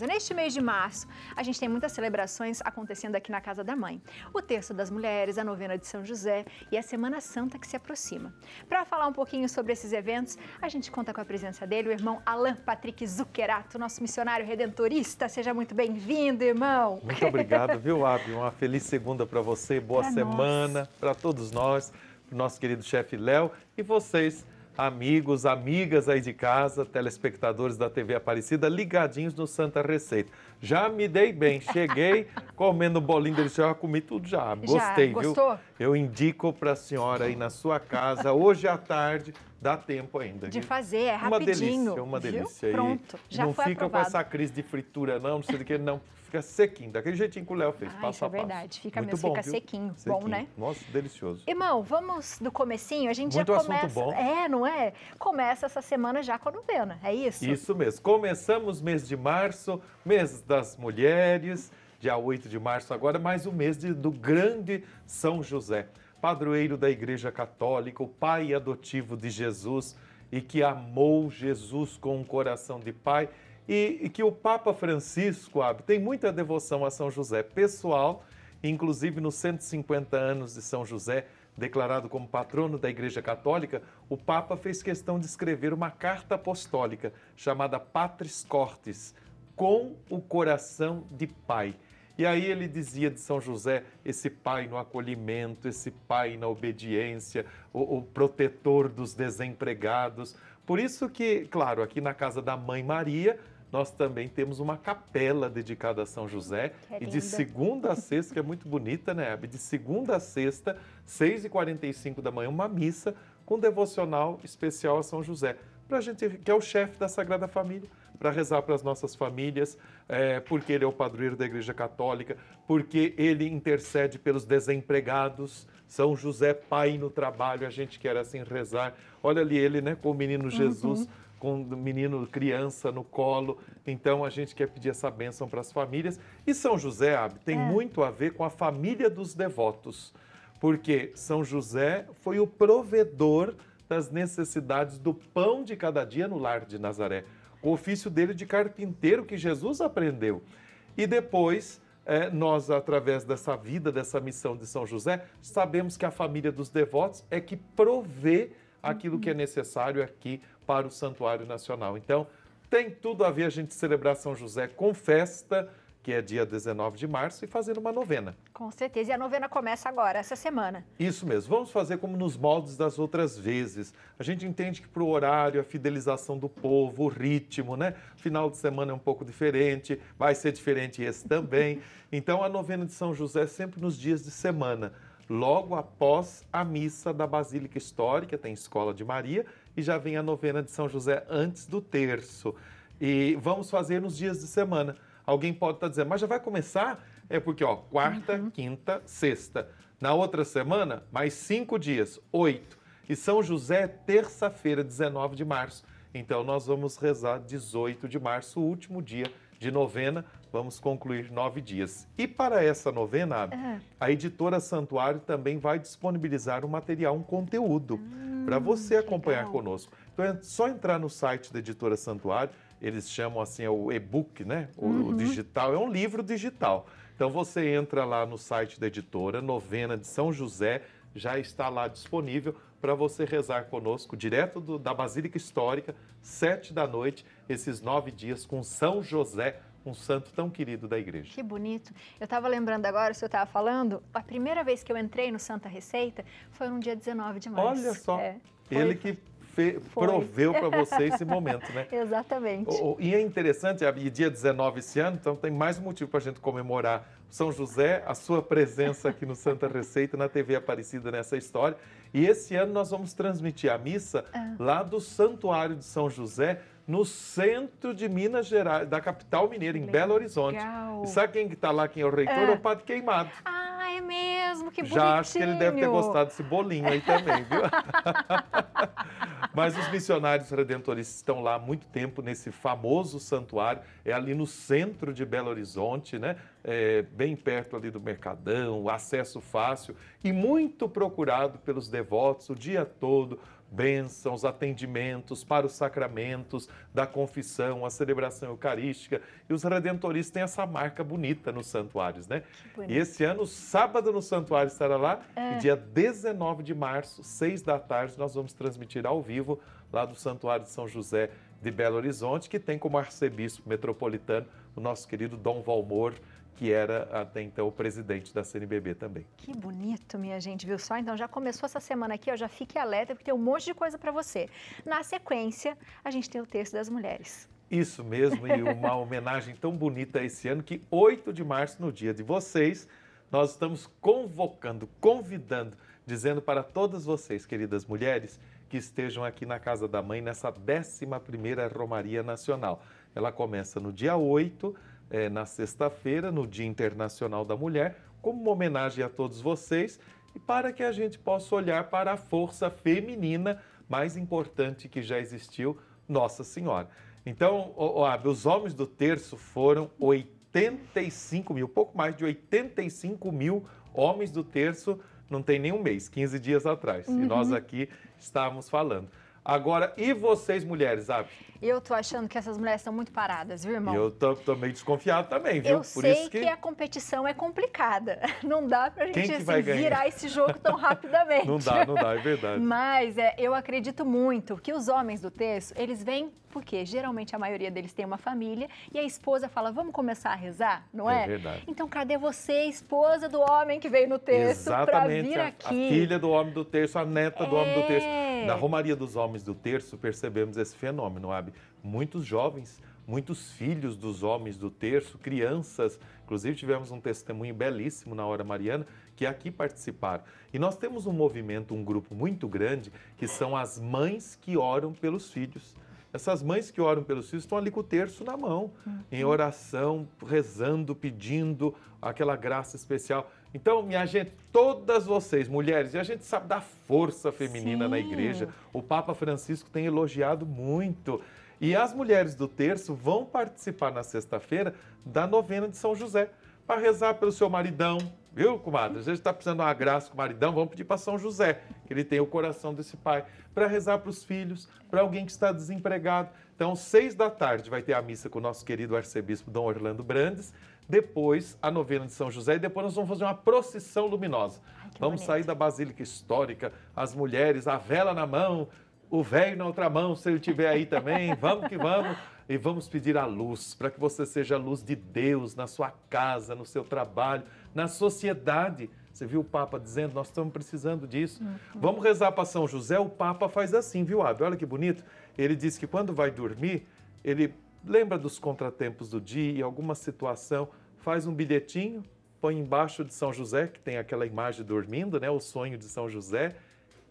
Então, neste mês de março, a gente tem muitas celebrações acontecendo aqui na Casa da Mãe. O Terço das Mulheres, a Novena de São José e a Semana Santa que se aproxima. Para falar um pouquinho sobre esses eventos, a gente conta com a presença dele, o irmão Alain Patrick Zuccherato, nosso missionário redentorista. Seja muito bem-vindo, irmão. Muito obrigado, viu, Abi? Uma feliz segunda para você, boa pra semana para todos nós, para o nosso querido chefe Léo e vocês amigos, amigas aí de casa, telespectadores da TV Aparecida, ligadinhos no Santa Receita. Já me dei bem, cheguei comendo bolinho delicioso, comi tudo já. Gostei, já, viu? Gostou? Eu indico para a senhora aí na sua casa, hoje à tarde, dá tempo ainda. De fazer, é rapidinho. Uma delícia, é uma delícia. Viu? Pronto, já não foi Não fica aprovado. com essa crise de fritura, não, não sei do que, não. Fica sequinho, daquele jeitinho que o Léo fez, ah, passo isso é a é verdade, fica Muito mesmo, bom, fica sequinho. sequinho. Bom, né? Nossa, delicioso. Irmão, vamos do comecinho, a gente Muito já começa... Bom. É, não é? Começa essa semana já com a novena, é isso? Isso mesmo. Começamos mês de março, mês das mulheres, dia 8 de março agora, mais o mês de, do grande São José padroeiro da Igreja Católica, o pai adotivo de Jesus e que amou Jesus com um coração de pai. E, e que o Papa Francisco Ab, tem muita devoção a São José pessoal, inclusive nos 150 anos de São José, declarado como patrono da Igreja Católica, o Papa fez questão de escrever uma carta apostólica chamada Patris Cortes com o coração de pai. E aí ele dizia de São José, esse pai no acolhimento, esse pai na obediência, o, o protetor dos desempregados. Por isso que, claro, aqui na casa da Mãe Maria, nós também temos uma capela dedicada a São José. Que é e linda. de segunda a sexta, que é muito bonita, né, Abby? De segunda a sexta, 6h45 da manhã, uma missa com devocional especial a São José. Pra gente, que é o chefe da Sagrada Família para rezar para as nossas famílias, é, porque ele é o padroeiro da Igreja Católica, porque ele intercede pelos desempregados. São José, pai no trabalho, a gente quer assim rezar. Olha ali ele, né, com o menino uhum. Jesus, uhum. com o menino criança no colo. Então a gente quer pedir essa bênção para as famílias. E São José, Ab, tem é. muito a ver com a família dos devotos, porque São José foi o provedor das necessidades do pão de cada dia no lar de Nazaré o ofício dele de carpinteiro que Jesus aprendeu. E depois, é, nós, através dessa vida, dessa missão de São José, sabemos que a família dos devotos é que provê aquilo que é necessário aqui para o Santuário Nacional. Então, tem tudo a ver a gente celebrar São José com festa, que é dia 19 de março, e fazendo uma novena. Com certeza. E a novena começa agora, essa semana. Isso mesmo. Vamos fazer como nos moldes das outras vezes. A gente entende que para o horário, a fidelização do povo, o ritmo, né? Final de semana é um pouco diferente, vai ser diferente esse também. então, a novena de São José é sempre nos dias de semana. Logo após a missa da Basílica Histórica, tem Escola de Maria, e já vem a novena de São José antes do terço. E vamos fazer nos dias de semana. Alguém pode estar tá dizendo, mas já vai começar? É porque, ó, quarta, uhum. quinta, sexta. Na outra semana, mais cinco dias, oito. E São José, terça-feira, 19 de março. Então, nós vamos rezar 18 de março, o último dia de novena. Vamos concluir nove dias. E para essa novena, uhum. a editora Santuário também vai disponibilizar um material, um conteúdo, hum, para você acompanhar legal. conosco. Então, é só entrar no site da editora Santuário eles chamam assim, é o e-book, né? O, uhum. o digital, é um livro digital. Então você entra lá no site da editora, Novena de São José, já está lá disponível para você rezar conosco, direto do, da Basílica Histórica, sete da noite, esses nove dias com São José, um santo tão querido da igreja. Que bonito. Eu estava lembrando agora, o senhor estava falando, a primeira vez que eu entrei no Santa Receita foi no dia 19 de março. Olha só, é, foi... ele que fe... proveu para você esse momento, né? Exatamente. O, e é interessante, é, e dia 19 esse ano, então tem mais um motivo para a gente comemorar São José, a sua presença aqui no Santa Receita, na TV Aparecida nessa história. E esse ano nós vamos transmitir a missa ah. lá do Santuário de São José, no centro de Minas Gerais, da capital mineira, em Legal. Belo Horizonte. E sabe quem está lá, quem é o reitor? É, é o Padre Queimado. Ah, mesmo, que bonitinho. Já acho que ele deve ter gostado desse bolinho aí também, viu? Mas os missionários redentoristas estão lá há muito tempo nesse famoso santuário, é ali no centro de Belo Horizonte, né? É, bem perto ali do Mercadão, acesso fácil e muito procurado pelos devotos o dia todo bênçãos, atendimentos para os sacramentos da confissão, a celebração eucarística. E os redentoristas têm essa marca bonita nos santuários, né? E esse ano, sábado no santuário estará lá é. e dia 19 de março, 6 da tarde, nós vamos transmitir ao vivo lá do Santuário de São José de Belo Horizonte, que tem como arcebispo metropolitano o nosso querido Dom Valmor que era até então o presidente da CNBB também. Que bonito, minha gente, viu só? Então já começou essa semana aqui, ó, já fique alerta porque tem um monte de coisa para você. Na sequência, a gente tem o texto das mulheres. Isso mesmo, e uma homenagem tão bonita esse ano que 8 de março, no dia de vocês, nós estamos convocando, convidando, dizendo para todas vocês, queridas mulheres, que estejam aqui na Casa da Mãe nessa 11ª Romaria Nacional. Ela começa no dia 8, é, na sexta-feira, no Dia Internacional da Mulher, como uma homenagem a todos vocês e para que a gente possa olhar para a força feminina mais importante que já existiu, Nossa Senhora. Então, Oab, os homens do terço foram 85 mil, pouco mais de 85 mil homens do terço, não tem nenhum mês, 15 dias atrás. Uhum. E nós uhum. aqui estávamos falando. Agora, e vocês, mulheres, sabe? Eu tô achando que essas mulheres estão muito paradas, viu, irmão? Eu tô, tô meio desconfiado também, viu? Eu Por sei isso que... que a competição é complicada. Não dá pra gente assim, virar esse jogo tão rapidamente. não dá, não dá, é verdade. Mas é, eu acredito muito que os homens do texto, eles vêm porque geralmente a maioria deles tem uma família e a esposa fala, vamos começar a rezar, não é? É verdade. Então, cadê você, esposa do homem que veio no texto, exatamente vir aqui? A filha do homem do texto, a neta do homem do texto. É. Na Romaria dos Homens do Terço, percebemos esse fenômeno, Abi. Muitos jovens, muitos filhos dos homens do Terço, crianças, inclusive tivemos um testemunho belíssimo na Hora Mariana, que é aqui participaram. E nós temos um movimento, um grupo muito grande, que são as mães que oram pelos filhos. Essas mães que oram pelos filhos estão ali com o terço na mão, uhum. em oração, rezando, pedindo aquela graça especial. Então, minha gente, todas vocês, mulheres, e a gente sabe da força feminina Sim. na igreja. O Papa Francisco tem elogiado muito. E as mulheres do terço vão participar na sexta-feira da novena de São José para rezar pelo seu maridão, viu, comadre? A gente está precisando de uma graça com o maridão, vamos pedir para São José, que ele tem o coração desse pai, para rezar para os filhos, para alguém que está desempregado. Então, seis da tarde vai ter a missa com o nosso querido arcebispo Dom Orlando Brandes depois a novena de São José e depois nós vamos fazer uma procissão luminosa. Ai, vamos bonito. sair da Basílica Histórica, as mulheres, a vela na mão, o velho na outra mão, se ele tiver aí também, vamos que vamos. E vamos pedir a luz, para que você seja a luz de Deus na sua casa, no seu trabalho, na sociedade. Você viu o Papa dizendo, nós estamos precisando disso. Uhum. Vamos rezar para São José. O Papa faz assim, viu, Abel? Olha que bonito. Ele diz que quando vai dormir, ele lembra dos contratempos do dia, alguma situação, faz um bilhetinho, põe embaixo de São José, que tem aquela imagem dormindo, né? O sonho de São José,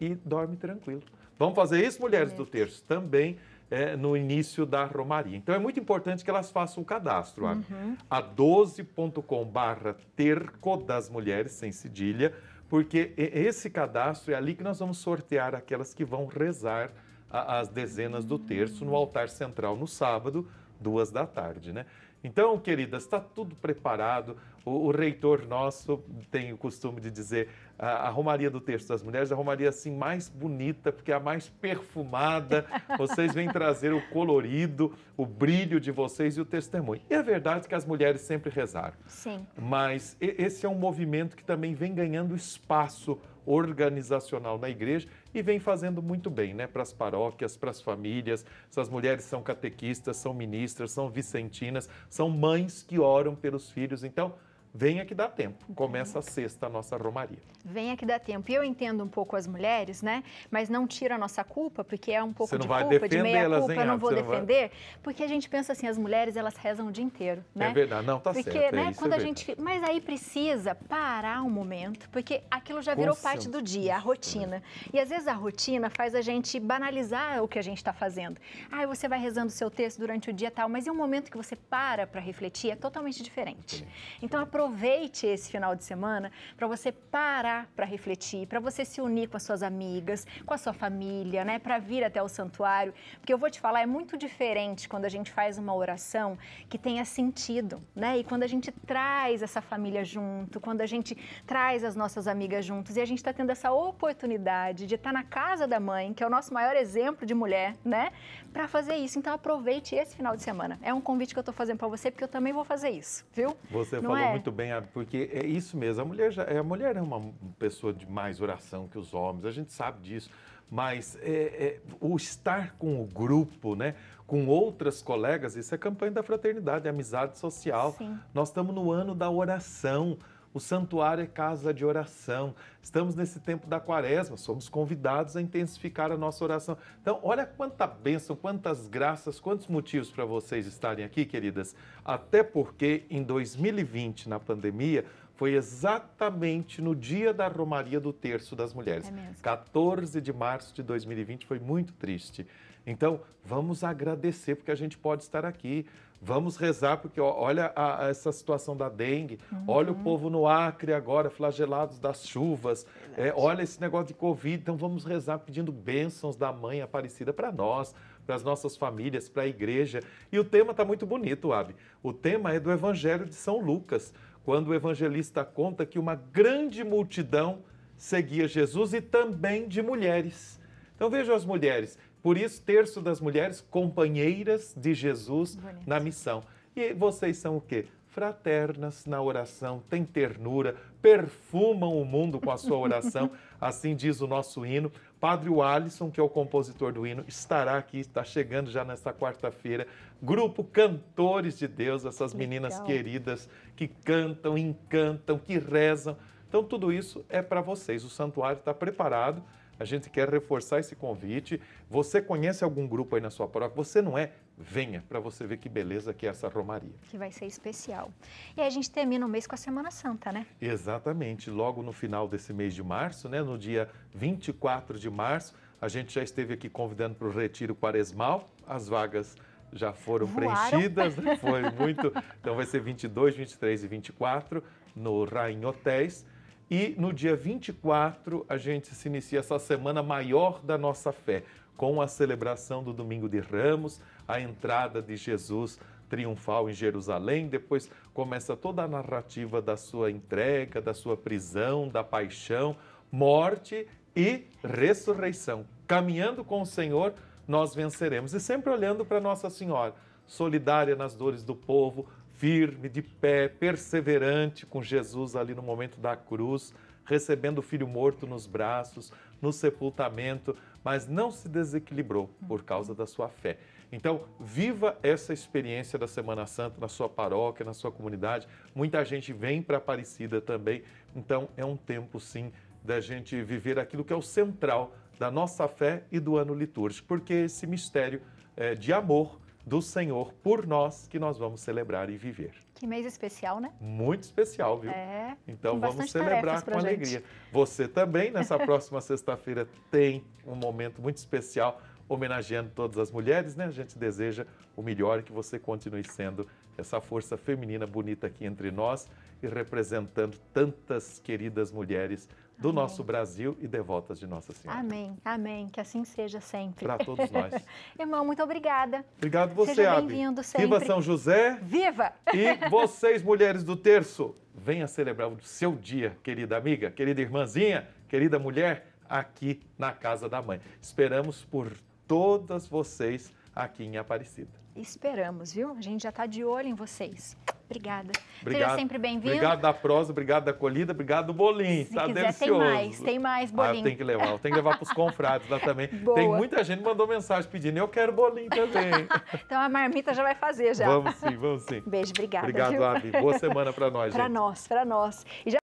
e dorme tranquilo. Vamos fazer isso, mulheres do terço, também é, no início da Romaria. Então é muito importante que elas façam o cadastro. Uhum. A 12.com barra terco das mulheres, sem cedilha, porque esse cadastro é ali que nós vamos sortear aquelas que vão rezar as dezenas do terço no hum. altar central no sábado duas da tarde, né? Então, queridas, está tudo preparado. O, o, reitor nosso tem o costume de dizer a, a, Romaria do Texto das Mulheres, a Romaria assim mais bonita, porque é a mais perfumada. Vocês vêm trazer o colorido, o brilho de vocês e o testemunho. E é verdade que as mulheres sempre rezaram. Sim. Mas esse é um movimento que também vem ganhando espaço organizacional na igreja e vem fazendo muito bem, né? Para as paróquias, para as famílias. Essas mulheres são catequistas, são ministras, são vicentinas, são mães que oram pelos filhos. Então, Venha que dá tempo. Começa a sexta a nossa Romaria. Venha que dá tempo. E eu entendo um pouco as mulheres, né? Mas não tira a nossa culpa, porque é um pouco de culpa, de meia elas, culpa, hein, eu não vou defender. Não porque a gente pensa assim, as mulheres, elas rezam o dia inteiro, né? É verdade, não, tá porque, certo. É né, é quando é a gente, mas aí precisa parar um momento, porque aquilo já virou Com parte seu... do dia, a rotina. E às vezes a rotina faz a gente banalizar o que a gente está fazendo. Ah, você vai rezando o seu texto durante o dia tal, mas é um momento que você para para refletir, é totalmente diferente. Então, a aproveite esse final de semana para você parar para refletir, para você se unir com as suas amigas, com a sua família, né? Para vir até o santuário. Porque eu vou te falar, é muito diferente quando a gente faz uma oração que tenha sentido, né? E quando a gente traz essa família junto, quando a gente traz as nossas amigas juntos e a gente está tendo essa oportunidade de estar tá na casa da mãe, que é o nosso maior exemplo de mulher, né? Para fazer isso. Então aproveite esse final de semana. É um convite que eu estou fazendo para você, porque eu também vou fazer isso, viu? Você Não falou é? muito muito bem, porque é isso mesmo. A mulher, já, a mulher é uma pessoa de mais oração que os homens, a gente sabe disso. Mas é, é, o estar com o grupo, né? com outras colegas, isso é campanha da fraternidade, é amizade social. Sim. Nós estamos no ano da oração. O santuário é casa de oração. Estamos nesse tempo da quaresma, somos convidados a intensificar a nossa oração. Então, olha quanta bênção, quantas graças, quantos motivos para vocês estarem aqui, queridas. Até porque em 2020, na pandemia, foi exatamente no dia da Romaria do Terço das Mulheres. É mesmo. 14 de março de 2020, foi muito triste. Então, vamos agradecer porque a gente pode estar aqui. Vamos rezar, porque ó, olha a, a essa situação da dengue, uhum. olha o uhum. povo no Acre agora, flagelados das chuvas, é, olha esse negócio de Covid. Então vamos rezar pedindo bênçãos da Mãe Aparecida para nós, para as nossas famílias, para a igreja. E o tema está muito bonito, Abi. O tema é do Evangelho de São Lucas, quando o evangelista conta que uma grande multidão seguia Jesus e também de mulheres. Então vejam as mulheres, por isso, terço das mulheres companheiras de Jesus Bonito. na missão. E vocês são o quê? Fraternas na oração, têm ternura, perfumam o mundo com a sua oração, assim diz o nosso hino. Padre Alisson, que é o compositor do hino, estará aqui, está chegando já nesta quarta-feira. Grupo Cantores de Deus, essas meninas Legal. queridas que cantam, encantam, que rezam. Então, tudo isso é para vocês. O santuário está preparado a gente quer reforçar esse convite. Você conhece algum grupo aí na sua paróquia? Você não é? Venha para você ver que beleza que é essa Romaria. Que vai ser especial. E aí a gente termina o mês com a Semana Santa, né? Exatamente. Logo no final desse mês de março, né? No dia 24 de março, a gente já esteve aqui convidando para o Retiro Quaresmal. As vagas já foram Voaram. preenchidas, né? foi muito. Então vai ser 22, 23 e 24 no Rain Hotéis. E no dia 24, a gente se inicia essa semana maior da nossa fé, com a celebração do Domingo de Ramos, a entrada de Jesus triunfal em Jerusalém. Depois começa toda a narrativa da sua entrega, da sua prisão, da paixão, morte e ressurreição. Caminhando com o Senhor, nós venceremos. E sempre olhando para Nossa Senhora, solidária nas dores do povo, firme, de pé, perseverante com Jesus ali no momento da cruz, recebendo o filho morto nos braços, no sepultamento, mas não se desequilibrou por causa da sua fé. Então, viva essa experiência da Semana Santa na sua paróquia, na sua comunidade. Muita gente vem para Aparecida também. Então, é um tempo, sim, da gente viver aquilo que é o central da nossa fé e do ano litúrgico, porque esse mistério é, de amor do Senhor por nós que nós vamos celebrar e viver. Que mês especial, né? Muito especial, viu? É. Então vamos celebrar com gente. alegria. Você também, nessa próxima sexta-feira, tem um momento muito especial homenageando todas as mulheres, né? A gente deseja o melhor e que você continue sendo essa força feminina bonita aqui entre nós e representando tantas queridas mulheres do Amém. nosso Brasil e devotas de Nossa Senhora. Amém. Amém. Que assim seja sempre. Para todos nós. Irmão, muito obrigada. Obrigado você, Seja bem-vindo sempre. Viva São José. Viva! E vocês, mulheres do terço, venha celebrar o seu dia, querida amiga, querida irmãzinha, querida mulher, aqui na casa da mãe. Esperamos por todas vocês aqui em Aparecida. Esperamos, viu? A gente já está de olho em vocês. Obrigada. Obrigado. Seja sempre bem-vindo. Obrigado da prosa, obrigado da colhida, obrigado do bolinho. Se tá quiser, delicioso. tem mais, tem mais bolinho. Ah, tem que levar, tem que levar para os confrades lá também. Boa. Tem muita gente que mandou mensagem pedindo, eu quero bolinho também. então a marmita já vai fazer já. Vamos sim, vamos sim. Beijo, obrigada. Obrigado, viu? Abi. Boa semana para nós, Para nós, para nós. E já